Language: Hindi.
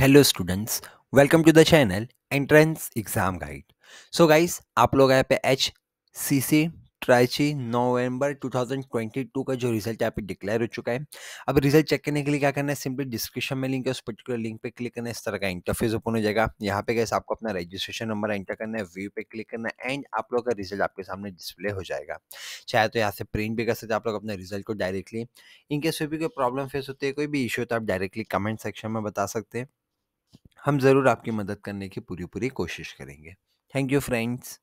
hello students welcome to the channel entrance exam guide so guys आप लोग यहाँ पे H C C ट्राइची November to का जो रिजल्ट यहाँ पे डिक्लेयर हो चुका है अब रिजल्ट चेक करने के लिए क्या करना है सिंपली डिस्क्रिप्शन में लिंक है उस पर्टिकुलर लिंक पे क्लिक करना है इस तरह का इंटरफेस ओपन हो जाएगा यहाँ पे गैस आपको अपना रजिस्ट्रेशन नंबर एंटर करना है व्यू पे क्लिक करना है एंड आप लोग का रिजल्ट आपके सामने डिस्प्ले हो जाएगा चाहे तो यहाँ से प्रिंट भी कर सकते आप लोग अपने रिजल्ट को डायरेक्टली इनकेस कोई भी कोई प्रॉब्लम फेस होती है कोई भी इशू तो आप डायरेक्टली कमेंट सेक्शन में बता सकते हैं हम ज़रूर आपकी मदद करने की पूरी पूरी कोशिश करेंगे थैंक यू फ्रेंड्स